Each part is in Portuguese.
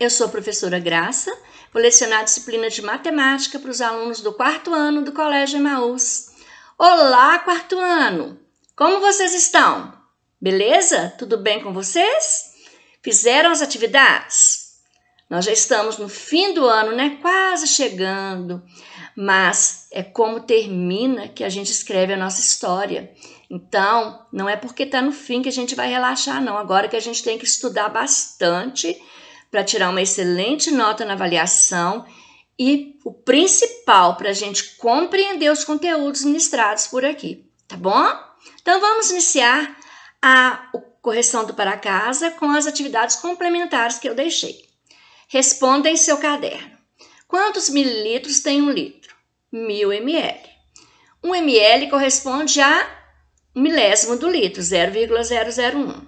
Eu sou a professora Graça, vou lecionar a disciplina de matemática para os alunos do quarto ano do Colégio Emaús. Olá, quarto ano! Como vocês estão? Beleza? Tudo bem com vocês? Fizeram as atividades? Nós já estamos no fim do ano, né? Quase chegando. Mas é como termina que a gente escreve a nossa história. Então, não é porque está no fim que a gente vai relaxar, não. Agora que a gente tem que estudar bastante para tirar uma excelente nota na avaliação e o principal para a gente compreender os conteúdos ministrados por aqui, tá bom? Então vamos iniciar a correção do para casa com as atividades complementares que eu deixei. Responda em seu caderno. Quantos mililitros tem um litro? 1000 ml. 1 ml corresponde a um milésimo do litro, 0,001.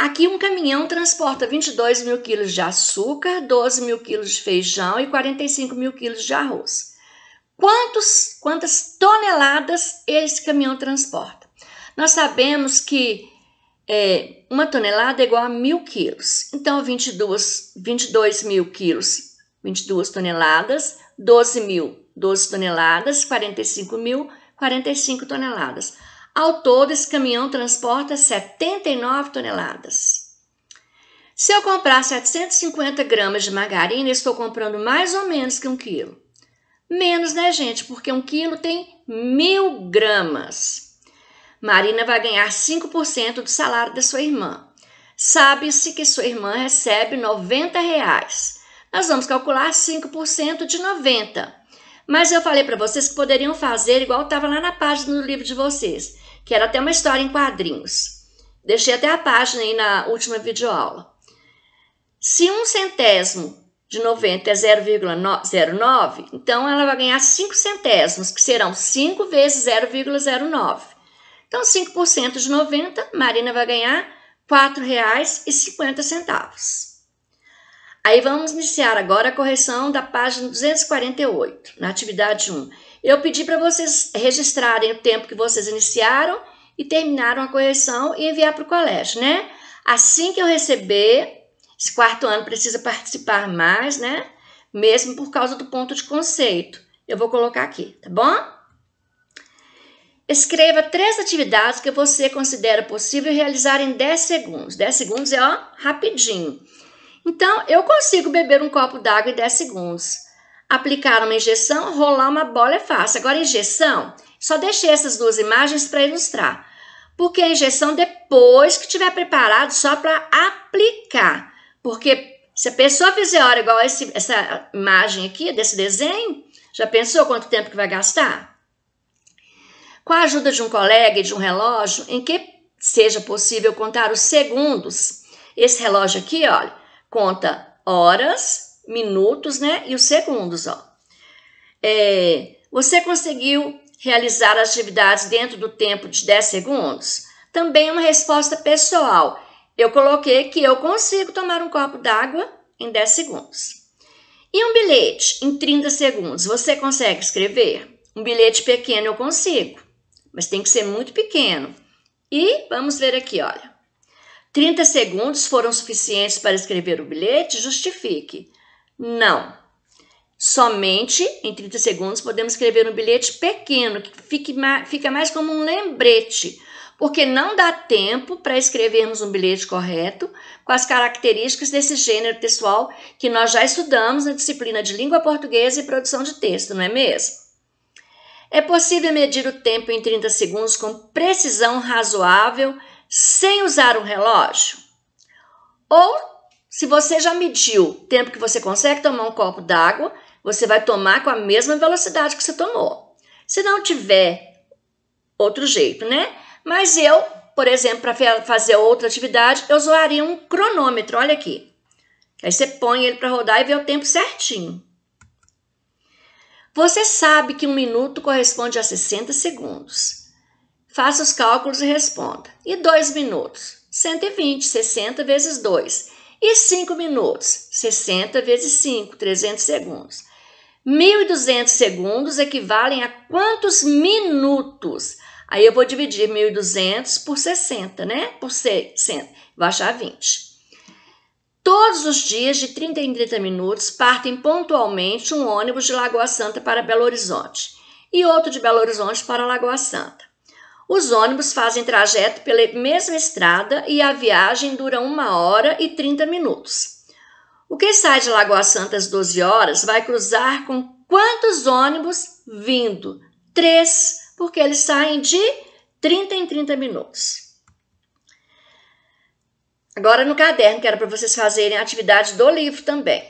Aqui um caminhão transporta 22 mil quilos de açúcar, 12 mil quilos de feijão e 45 mil quilos de arroz. Quantos, quantas toneladas esse caminhão transporta? Nós sabemos que é, uma tonelada é igual a mil quilos. Então, 22, 22 mil quilos, 22 toneladas, 12 mil, 12 toneladas, 45 mil, 45 toneladas. Ao todo, esse caminhão transporta 79 toneladas. Se eu comprar 750 gramas de margarina, estou comprando mais ou menos que um quilo. Menos, né, gente? Porque um quilo tem mil gramas. Marina vai ganhar 5% do salário da sua irmã. Sabe-se que sua irmã recebe R$ 90. Reais. Nós vamos calcular 5% de 90. Mas eu falei para vocês que poderiam fazer igual estava lá na página do livro de vocês que era até uma história em quadrinhos. Deixei até a página aí na última videoaula. Se um centésimo de 90 é 0,09, então ela vai ganhar 5 centésimos, que serão 5 vezes 0,09. Então, 5% de 90, Marina vai ganhar R$ 4,50. Aí vamos iniciar agora a correção da página 248, na atividade 1. Eu pedi para vocês registrarem o tempo que vocês iniciaram e terminaram a correção e enviar para o colégio, né? Assim que eu receber, esse quarto ano precisa participar mais, né? Mesmo por causa do ponto de conceito. Eu vou colocar aqui, tá bom? Escreva três atividades que você considera possível realizar em 10 segundos. 10 segundos é ó, rapidinho. Então, eu consigo beber um copo d'água em 10 segundos. Aplicar uma injeção, rolar uma bola é fácil. Agora, injeção, só deixei essas duas imagens para ilustrar. Porque a injeção, depois que tiver preparado, só para aplicar. Porque se a pessoa fizer hora igual esse, essa imagem aqui, desse desenho, já pensou quanto tempo que vai gastar? Com a ajuda de um colega e de um relógio, em que seja possível contar os segundos. Esse relógio aqui, olha, conta horas, minutos, né? E os segundos, ó. É, você conseguiu realizar atividades dentro do tempo de 10 segundos? Também é uma resposta pessoal. Eu coloquei que eu consigo tomar um copo d'água em 10 segundos. E um bilhete em 30 segundos, você consegue escrever? Um bilhete pequeno eu consigo, mas tem que ser muito pequeno. E vamos ver aqui, olha. 30 segundos foram suficientes para escrever o bilhete? Justifique. Não. Somente em 30 segundos podemos escrever um bilhete pequeno, que fique mais, fica mais como um lembrete, porque não dá tempo para escrevermos um bilhete correto com as características desse gênero textual que nós já estudamos na disciplina de língua portuguesa e produção de texto, não é mesmo? É possível medir o tempo em 30 segundos com precisão razoável sem usar um relógio? Ou se você já mediu o tempo que você consegue tomar um copo d'água, você vai tomar com a mesma velocidade que você tomou. Se não tiver outro jeito, né? Mas eu, por exemplo, para fazer outra atividade, eu usaria um cronômetro, olha aqui. Aí você põe ele para rodar e vê o tempo certinho. Você sabe que um minuto corresponde a 60 segundos. Faça os cálculos e responda. E dois minutos? 120, 60 vezes 2. E 5 minutos, 60 vezes 5, 300 segundos. 1.200 segundos equivalem a quantos minutos? Aí eu vou dividir 1.200 por 60, né? Por 60, vou achar 20. Todos os dias, de 30 em 30 minutos, partem pontualmente um ônibus de Lagoa Santa para Belo Horizonte e outro de Belo Horizonte para Lagoa Santa. Os ônibus fazem trajeto pela mesma estrada e a viagem dura uma hora e 30 minutos. O que sai de Lagoa Santa às 12 horas vai cruzar com quantos ônibus vindo? Três, porque eles saem de 30 em 30 minutos. Agora no caderno, que era para vocês fazerem a atividade do livro também.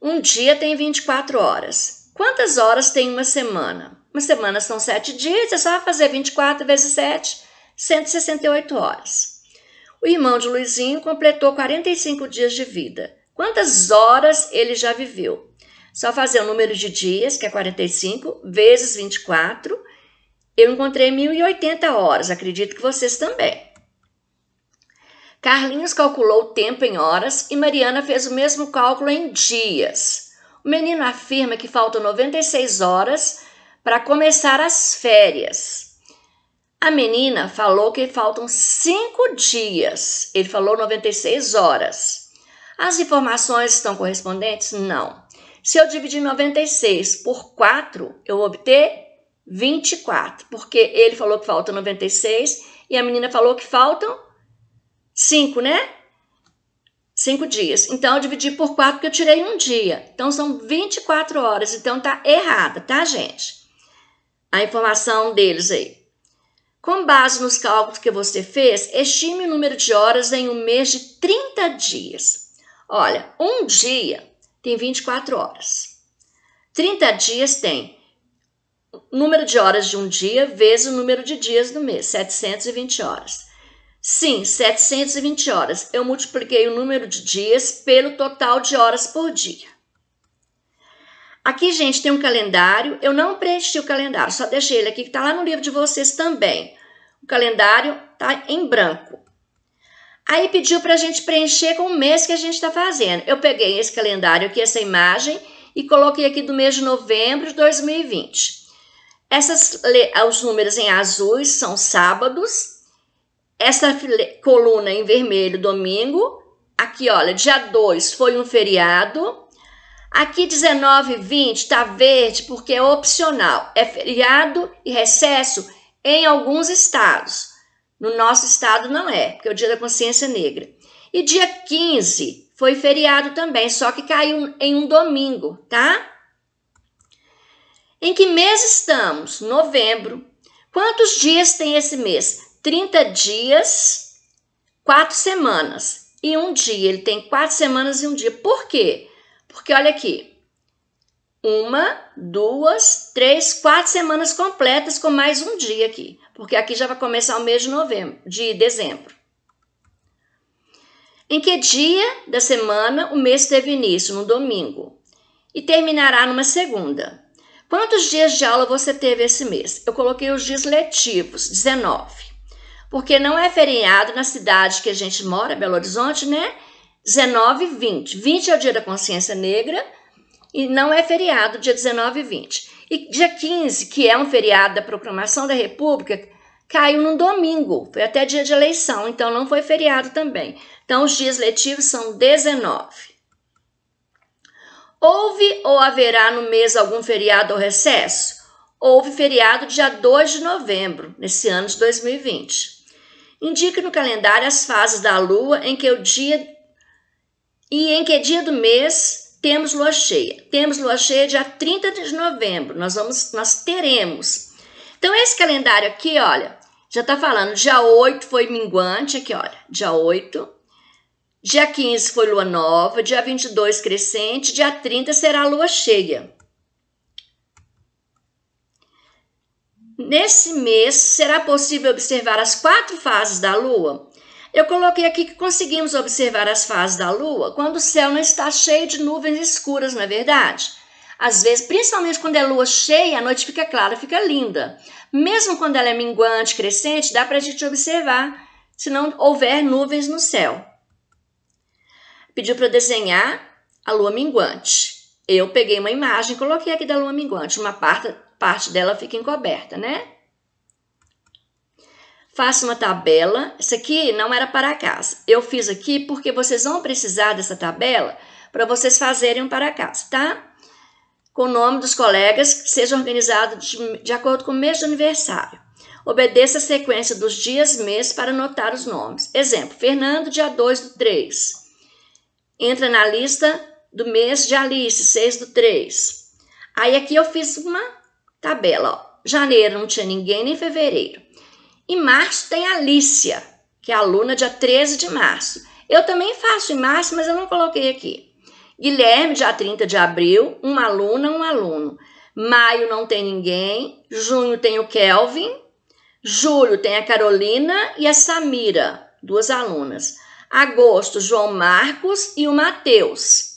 Um dia tem 24 horas. Quantas horas tem uma semana? Uma semana são sete dias, é só fazer 24 vezes 7, 168 horas. O irmão de Luizinho completou 45 dias de vida. Quantas horas ele já viveu? Só fazer o número de dias, que é 45, vezes 24. Eu encontrei 1.080 horas, acredito que vocês também. Carlinhos calculou o tempo em horas e Mariana fez o mesmo cálculo em dias. O menino afirma que faltam 96 horas para começar as férias. A menina falou que faltam cinco dias. Ele falou 96 horas. As informações estão correspondentes? Não. Se eu dividir 96 por 4, eu obter 24, porque ele falou que faltam 96 e a menina falou que faltam 5, né? 5 dias. Então, eu dividi por 4 porque eu tirei um dia. Então, são 24 horas. Então, tá errada, tá, gente? a informação deles aí. Com base nos cálculos que você fez, estime o número de horas em um mês de 30 dias. Olha, um dia tem 24 horas. 30 dias tem número de horas de um dia vezes o número de dias do mês, 720 horas. Sim, 720 horas. Eu multipliquei o número de dias pelo total de horas por dia. Aqui, gente, tem um calendário. Eu não preenchi o calendário, só deixei ele aqui, que está lá no livro de vocês também. O calendário está em branco. Aí pediu para a gente preencher com o mês que a gente está fazendo. Eu peguei esse calendário aqui, essa imagem, e coloquei aqui do mês de novembro de 2020. Essas, os números em azuis são sábados. Essa coluna em vermelho, domingo. Aqui, olha, dia 2 foi um feriado. Aqui 19 e 20 está verde porque é opcional, é feriado e recesso em alguns estados. No nosso estado não é, porque é o Dia da Consciência Negra. E dia 15 foi feriado também, só que caiu em um domingo, tá? Em que mês estamos? Novembro. Quantos dias tem esse mês? 30 dias, quatro semanas. E um dia, ele tem quatro semanas e um dia. Por quê? Porque olha aqui, uma, duas, três, quatro semanas completas com mais um dia aqui, porque aqui já vai começar o mês de novembro, de dezembro. Em que dia da semana o mês teve início? No domingo. E terminará numa segunda. Quantos dias de aula você teve esse mês? Eu coloquei os dias letivos, 19. Porque não é feriado na cidade que a gente mora, Belo Horizonte, né? 19 e 20. 20 é o dia da consciência negra e não é feriado, dia 19 e 20. E dia 15, que é um feriado da proclamação da República, caiu no domingo, foi até dia de eleição, então não foi feriado também. Então os dias letivos são 19. Houve ou haverá no mês algum feriado ou recesso? Houve feriado dia 2 de novembro, nesse ano de 2020. Indique no calendário as fases da lua em que o dia e em que dia do mês temos lua cheia? Temos lua cheia dia 30 de novembro. Nós vamos nós teremos. Então esse calendário aqui, olha, já tá falando, dia 8 foi minguante aqui, olha, dia 8. Dia 15 foi lua nova, dia 22 crescente, dia 30 será lua cheia. Nesse mês será possível observar as quatro fases da lua eu coloquei aqui que conseguimos observar as fases da Lua quando o céu não está cheio de nuvens escuras, não é verdade? Às vezes, principalmente quando é lua cheia, a noite fica clara, fica linda. Mesmo quando ela é minguante, crescente, dá para a gente observar se não houver nuvens no céu. Pediu para desenhar a lua minguante. Eu peguei uma imagem, coloquei aqui da lua minguante, uma parte, parte dela fica encoberta, né? faça uma tabela. Isso aqui não era para casa. Eu fiz aqui porque vocês vão precisar dessa tabela para vocês fazerem um para casa, tá? Com o nome dos colegas, seja organizado de, de acordo com o mês de aniversário. Obedeça a sequência dos dias mês para anotar os nomes. Exemplo, Fernando, dia 2 do 3. Entra na lista do mês de Alice, 6 do 3. Aí aqui eu fiz uma tabela, ó. Janeiro não tinha ninguém, nem fevereiro. Em março tem a Alicia, que é aluna dia 13 de março. Eu também faço em março, mas eu não coloquei aqui. Guilherme, dia 30 de abril, uma aluna, um aluno. Maio não tem ninguém. Junho tem o Kelvin. Julho tem a Carolina e a Samira, duas alunas. Agosto, João Marcos e o Matheus.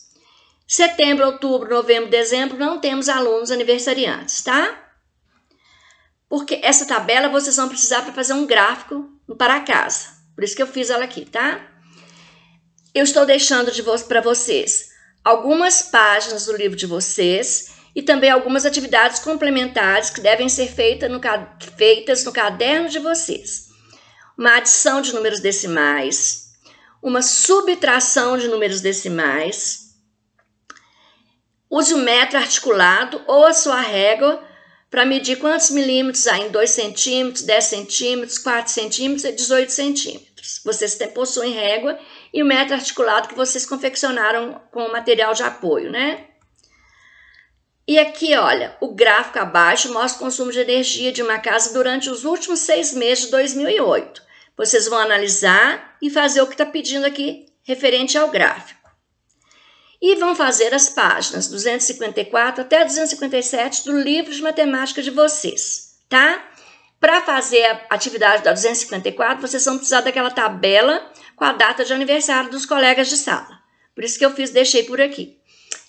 Setembro, outubro, novembro, dezembro, não temos alunos aniversariantes, tá? porque essa tabela vocês vão precisar para fazer um gráfico para casa. Por isso que eu fiz ela aqui, tá? Eu estou deixando de vo para vocês algumas páginas do livro de vocês e também algumas atividades complementares que devem ser feita no feitas no caderno de vocês. Uma adição de números decimais, uma subtração de números decimais. Use o metro articulado ou a sua régua para medir quantos milímetros há em 2 centímetros, 10 centímetros, 4 centímetros e 18 centímetros. Vocês possuem régua e o metro articulado que vocês confeccionaram com o material de apoio, né? E aqui, olha, o gráfico abaixo mostra o consumo de energia de uma casa durante os últimos seis meses de 2008. Vocês vão analisar e fazer o que está pedindo aqui referente ao gráfico e vão fazer as páginas 254 até 257 do livro de matemática de vocês, tá? Para fazer a atividade da 254, vocês vão precisar daquela tabela com a data de aniversário dos colegas de sala. Por isso que eu fiz, deixei por aqui.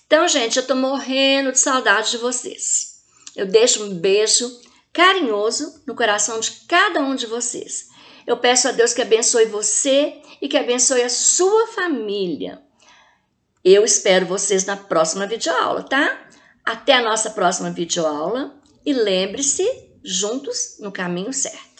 Então, gente, eu tô morrendo de saudade de vocês. Eu deixo um beijo carinhoso no coração de cada um de vocês. Eu peço a Deus que abençoe você e que abençoe a sua família. Eu espero vocês na próxima videoaula, tá? Até a nossa próxima videoaula e lembre-se, juntos no caminho certo.